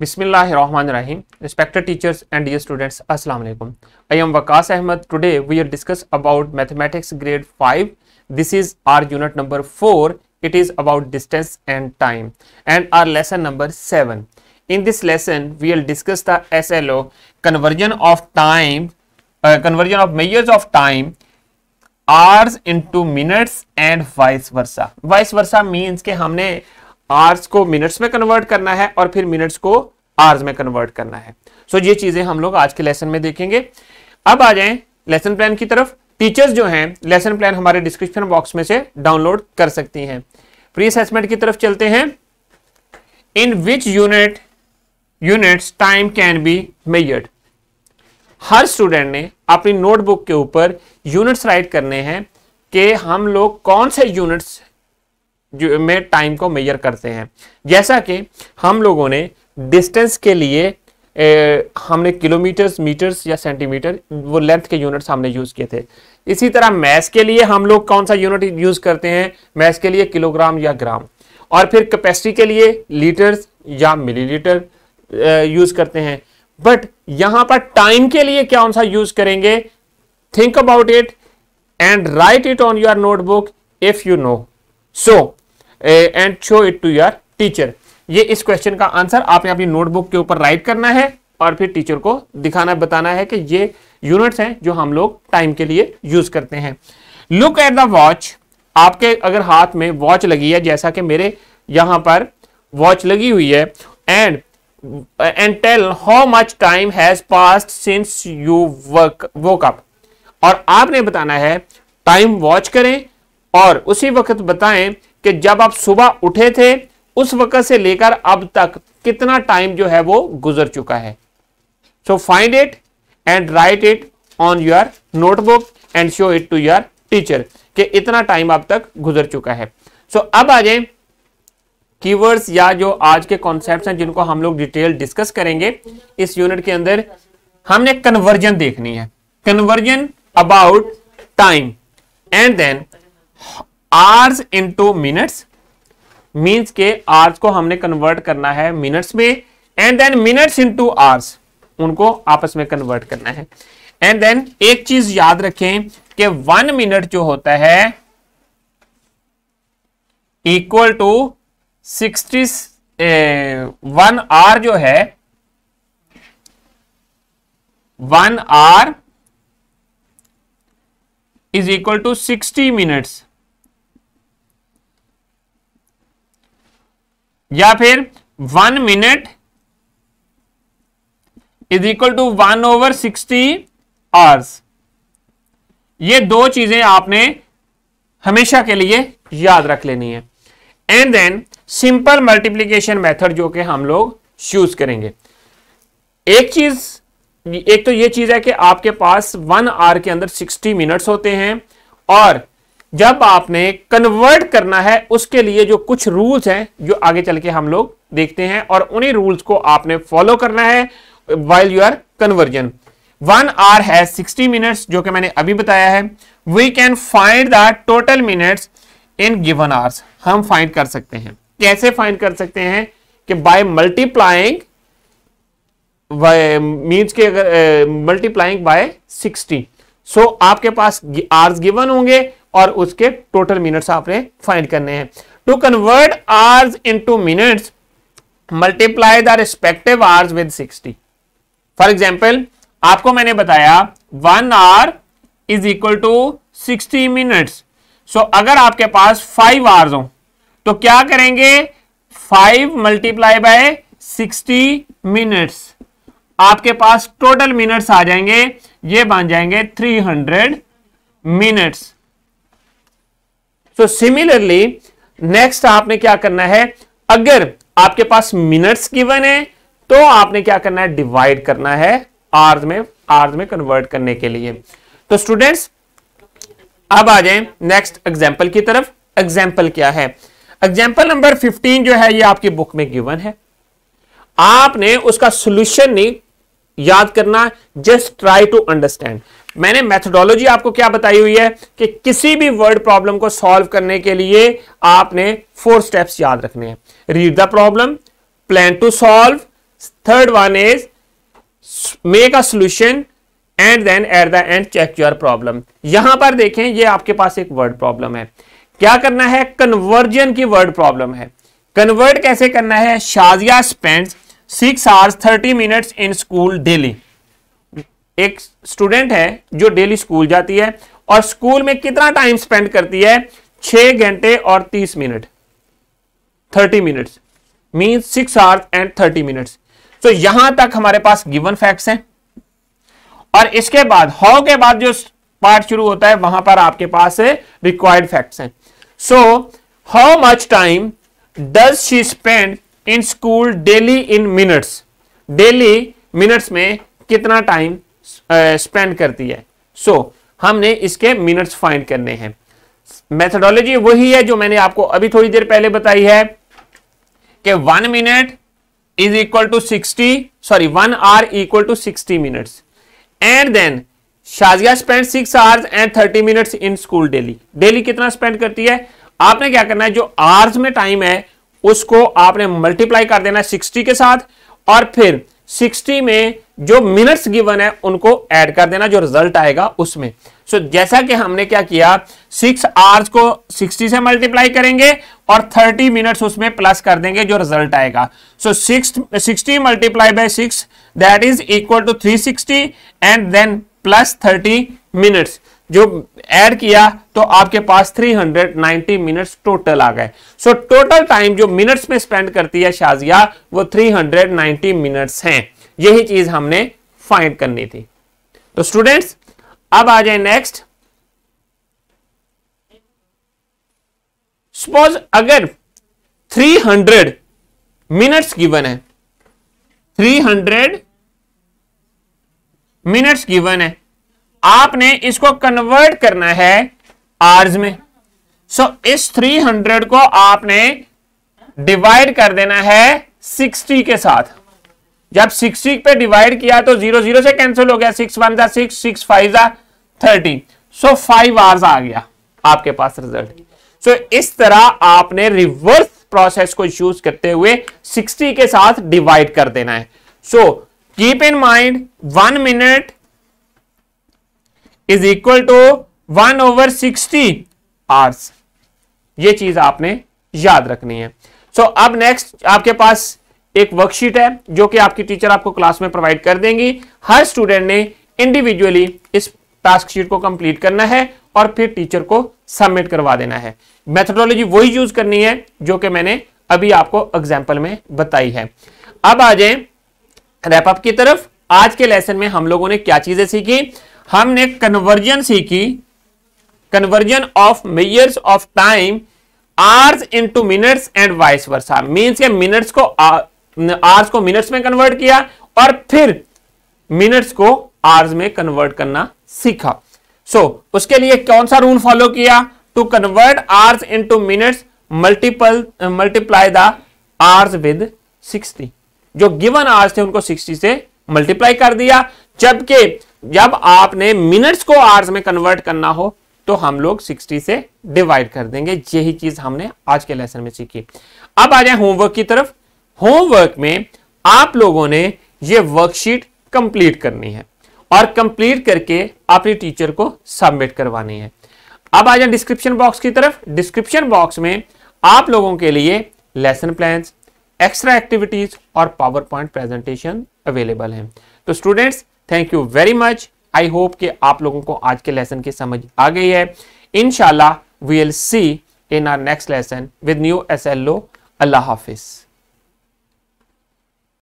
Bismillahirrahmanirrahim. Respected teachers and dear students, Assalamualaikum. I am Waqas Ahmed. Today we will discuss about mathematics grade 5. This is our unit number 4. It is about distance and time and our lesson number 7. In this lesson, we will discuss the SLO conversion of time, uh, conversion of measures of time hours into minutes and vice versa. Vice versa means के हमने hours को minutes में convert करना है और फिर minutes को hours में कन्वर्ट करना है सो so, ये चीजें हम लोग आज के लेसन में देखेंगे अब आ जाए लेसन प्लान की तरफ टीचर्स जो हैं लेसन प्लान हमारे डिस्क्रिप्शन बॉक्स में से डाउनलोड कर सकती हैं प्री असेसमेंट की तरफ चलते हैं in which unit units time can be measured हर स्टूडेंट ने अपनी नोटबुक के ऊपर यूनिट्स राइट करने हैं कि हम लोग कौन से यूनिट्स में टाइम को मेजर करते हैं जैसा कि हम लोगों ने डिस्टेंस के लिए ए, हमने किलोमीटर्स मीटर्स या सेंटीमीटर वो लेंथ के यूनिट्स हमने यूज़ किए थे इसी तरह मैस के लिए हम लोग कौन सा यूनिट यूज़ करते हैं मैस के लिए किलोग्राम या ग्राम और फिर कैपेसिटी के लिए लीटर्स या मिलीलीटर यूज़ करते हैं बट यहां पर टाइम के लिए कौन सा यूज़ करेंगे think about it and write it on your notebook if you know so and show it to your teacher ये इस क्वेश्चन का आंसर आपने अपनी नोटबुक के ऊपर राइट करना है और फिर टीचर को दिखाना बताना है कि ये यूनिट्स हैं जो हम लोग टाइम के लिए यूज करते हैं लुक एट द वॉच आपके अगर हाथ में वॉच लगी है जैसा कि मेरे यहां पर वॉच लगी हुई है and and tell how much time has passed since you work woke up और आपने बताना है टाइम वॉच करें और उसी वक्त बताएं कि जब आप सुबह उठे थे उस वक्त से लेकर अब तक कितना टाइम जो है वो गुजर चुका है so find it and write it on your notebook and show it to your teacher कि इतना टाइम अब तक गुजर चुका है सो so, अब आ जाए कीवर्ड्स या जो आज के कॉन्सेप्ट हैं जिनको हम लोग डिटेल डिस्कस करेंगे इस यूनिट के अंदर हमने कन्वर्जन देखनी है conversion about time and then hours into minutes means के आर्स को हमने कन्वर्ट करना है मिनट्स में and then minutes to hours उनको आपस में कन्वर्ट करना है एंड देन एक चीज याद रखें कि वन मिनट जो होता है equal to sixty one hour जो है one hour is equal to sixty minutes या फिर one minute is equal to one over sixty hours ये दो चीजें आपने हमेशा के लिए याद रख लेनी है and then simple multiplication method जो कि हम लोग यूज करेंगे एक चीज एक तो ये चीज है कि आपके पास वन आवर के अंदर सिक्सटी मिनट्स होते हैं और जब आपने कन्वर्ट करना है उसके लिए जो कुछ रूल्स हैं जो आगे चल के हम लोग देखते हैं और उन्हीं रूल्स को आपने फॉलो करना है while you are conversion one hour है सिक्सटी मिनट्स जो कि मैंने अभी बताया है we can find the total minutes in given hours हम फाइंड कर सकते हैं कैसे फाइंड कर सकते हैं कि बाय मल्टीप्लाइंग मीन्स के अगर मल्टीप्लाइंग बाय सिक्सटी सो आपके पास आर्स गिवन होंगे और उसके टोटल मिनट्स आपने फाइंड करने हैं to convert hours into minutes multiply the respective hours with 60 for example आपको मैंने बताया one hour is equal to 60 minutes so अगर आपके पास फाइव आवर्स हो तो क्या करेंगे five multiply by sixty minutes आपके पास टोटल मिनट्स आ जाएंगे ये बन जाएंगे थ्री हंड्रेड मिनट्स तो सिमिलरली नेक्स्ट आपने क्या करना है अगर आपके पास मिनट्स गिवन है तो आपने क्या करना है डिवाइड करना है आर्ज में आर्ज में कन्वर्ट करने के लिए तो स्टूडेंट्स अब आ जाए नेक्स्ट एग्जाम्पल की तरफ एग्जाम्पल क्या है एग्जाम्पल नंबर 15 जो है ये आपकी बुक में गिवन है आपने उसका सोल्यूशन नहीं याद करना जस्ट ट्राई टू अंडरस्टैंड मैंने मैथडोलॉजी आपको क्या बताई हुई है कि किसी भी वर्ड प्रॉब्लम को सॉल्व करने के लिए आपने फोर स्टेप्स याद रखने हैं read the problem plan to solve third one is make a solution and then at the end check your problem यहां पर देखें ये आपके पास एक वर्ड प्रॉब्लम है क्या करना है कन्वर्जन की वर्ड प्रॉब्लम है कन्वर्ट कैसे करना है Shazia spends six hours thirty minutes in school daily एक स्टूडेंट है जो डेली स्कूल जाती है और स्कूल में कितना टाइम स्पेंड करती है छह घंटे और तीस minute thirty minutes mean six hours and thirty minutes तो यहां तक हमारे पास गिवन फैक्ट्स हैं और इसके बाद हाउ के बाद जो पार्ट शुरू होता है वहां पर आपके पास रिक्वायर्ड फैक्ट्स हैं so how much time does she spend in school daily in minutes daily minutes में कितना टाइम स्पेंड करती है सो so, हमने इसके मिनट्स फाइंड करने हैं मेथडोलॉजी वही है जो मैंने आपको अभी थोड़ी देर पहले बताई है कि one minute is equal to sixty sorry one hour equal to sixty minutes and then Shazia spend six hours and thirty minutes in school daily daily कितना स्पेंड करती है आपने क्या करना है जो आवर्स में टाइम है उसको आपने मल्टीप्लाई कर देना सिक्सटी के साथ और फिर 60 में जो मिनट्स गिवन है उनको ऐड कर देना जो रिजल्ट आएगा उसमें सो so, जैसा कि हमने क्या किया सिक्स आवर्स को 60 से मल्टीप्लाई करेंगे और 30 मिनट्स उसमें प्लस कर देंगे जो रिजल्ट आएगा so six sixty multiply by six that is equal to 360 and then plus 30 minutes जो ऐड किया तो आपके पास 390 मिनट्स टोटल आ गए सो टोटल टाइम जो मिनट्स में स्पेंड करती है शाजिया वो 390 मिनट्स हैं यही चीज हमने फाइंड करनी थी तो स्टूडेंट्स अब आ जाए नेक्स्ट सपोज अगर 300 मिनट्स गिवन है 300 मिनट्स गिवन है आपने इसको कन्वर्ट करना है आर्ज में सो so, इस 300 को आपने डिवाइड कर देना है 60 के साथ जब 60 पे डिवाइड किया तो जीरो जीरो से कैंसिल हो गया सिक्स वन जा सिक्स सिक्स फाइव जा थर्टी सो फाइव आर्स आ गया आपके पास रिजल्ट सो so, इस तरह आपने रिवर्स प्रोसेस को यूज करते हुए 60 के साथ डिवाइड कर देना है so keep in mind one minute is equal to one over sixty hours ये चीज आपने याद रखनी है सो so, अब नेक्स्ट आपके पास एक वर्कशीट है जो कि आपकी टीचर आपको क्लास में प्रोवाइड कर देंगी हर स्टूडेंट ने इंडिविजुअली इस टास्क शीट को कंप्लीट करना है और फिर टीचर को सबमिट करवा देना है मेथडोलॉजी वही यूज करनी है जो कि मैंने अभी आपको एग्जाम्पल में बताई है अब आ जाए रैपअप की तरफ आज के लेसन में हम लोगों ने क्या चीजें सीखी हमने कन्वर्जन सीखी conversion of measures of time hours into minutes and vice versa means के मिनट्स को आर्स uh, को मिनट्स में कन्वर्ट किया और फिर मिनट्स को आर्स में कन्वर्ट करना सीखा सो so, उसके लिए कौन सा रूल फॉलो किया to convert hours into minutes multiple multiply the hours with 60 जो गिवन आर्स थे उनको 60 से मल्टीप्लाई कर दिया जबकि जब आपने मिनट्स को आवर्स में कन्वर्ट करना हो तो हम लोग 60 से डिवाइड कर देंगे यही चीज हमने आज के लेसन में सीखी अब आ जाए होमवर्क की तरफ होमवर्क में आप लोगों ने ये वर्कशीट कंप्लीट करनी है और कंप्लीट करके अपने टीचर को सबमिट करवानी है अब आ जाए डिस्क्रिप्शन बॉक्स की तरफ डिस्क्रिप्शन बॉक्स में आप लोगों के लिए लेसन प्लान एक्स्ट्रा एक्टिविटीज और पावर पॉइंट प्रेजेंटेशन अवेलेबल है तो students thank you very much I hope कि आप लोगों को आज के लेसन की समझ आ गई है इनशाला we will see in our next lesson with new S L O अल्लाह हाफिज़